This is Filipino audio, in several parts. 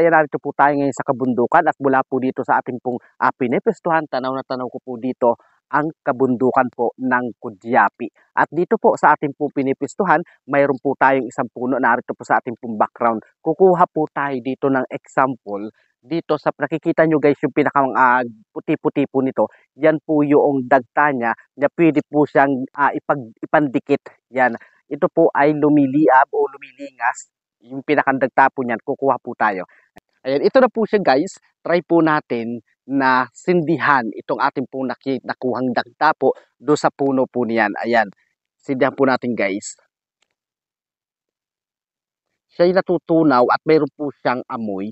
kaya narito po tayo ngayon sa kabundukan at mula po dito sa ating pong uh, pinepestuhan, tanaw na tanaw ko po dito ang kabundukan po ng Kudyapi. At dito po sa ating pong pinipestuhan, mayroon po tayong isang puno narito po sa ating pong background. Kukuha po tayo dito ng example dito sa nakikita nyo guys yung pinakang uh, ah, puti-puti po nito, yan po yung dagta niya na pwede po siyang uh, ipag, ipandikit. Yan. Ito po ay lumiliab o lumilingas yung pinakandagtapo niyan, kukuha po tayo. Ayan, ito na po siya guys. Try po natin na sindihan itong ating po nakuhang dagtapo do sa puno po niyan. Ayan, sindihan po natin guys. Siya'y natutunaw at mayroon po siyang amoy.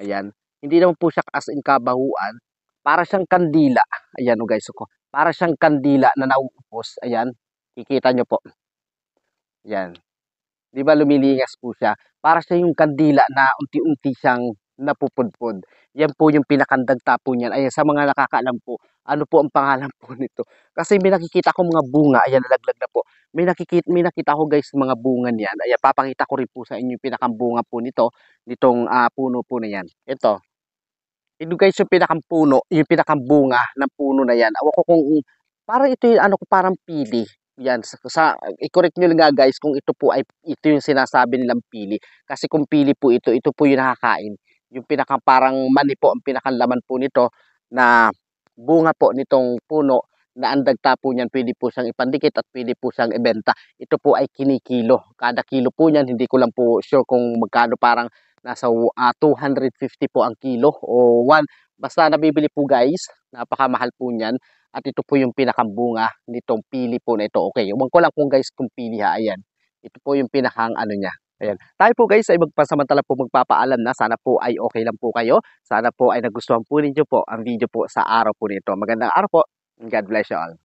Ayan, hindi naman po siya as in kabahuan. Para siyang kandila. Ayan o oh, guys, ako. Oh, Para siyang kandila na nauupos. Ayan, kikita nyo po. Ayan di ba lumilingas po siya. Para siya yung kandila na unti-unti siyang napupudpod. Yan po yung pinakandagta po niyan. Ayan, sa mga nakakaalam po, ano po ang pangalan po nito. Kasi may nakikita ko mga bunga, ayan, nalaglag na po. May nakikita, may nakita ko guys mga bunga niyan. Ayan, papakita ko rin po sa inyo yung pinakambunga po nito, nitong uh, puno po na yan. Ito. Ito guys yung pinakampuno, yung pinakambunga ng puno na yan. Ako kung, parang ito yung ano ko, parang pili. Yan, sa, sa, i-correct niyo lang guys kung ito po ay, ito yung sinasabi nilang pili. Kasi kung pili po ito, ito po yung nakakain. Yung pinaka parang mani po, ang pinakalaman po nito na bunga po nitong puno na ang dagta po niyan pwede po siyang ipandikit at pwede po siyang ibenta. Ito po ay kinikilo. Kada kilo po niyan, hindi ko lang po sure kung magkano parang nasa uh, ah, 250 po ang kilo o 1. Basta nabibili po guys, napakamahal po niyan. At ito po yung pinakambunga nitong pili po na ito. Okay, huwag ko lang kung guys kung pili ha. Ayan. Ito po yung pinakang ano niya. Ayan. Tayo po guys ay magpasamantala po magpapaalam na sana po ay okay lang po kayo. Sana po ay nagustuhan po ninyo po ang video po sa araw po nito. Magandang araw po. God bless you all.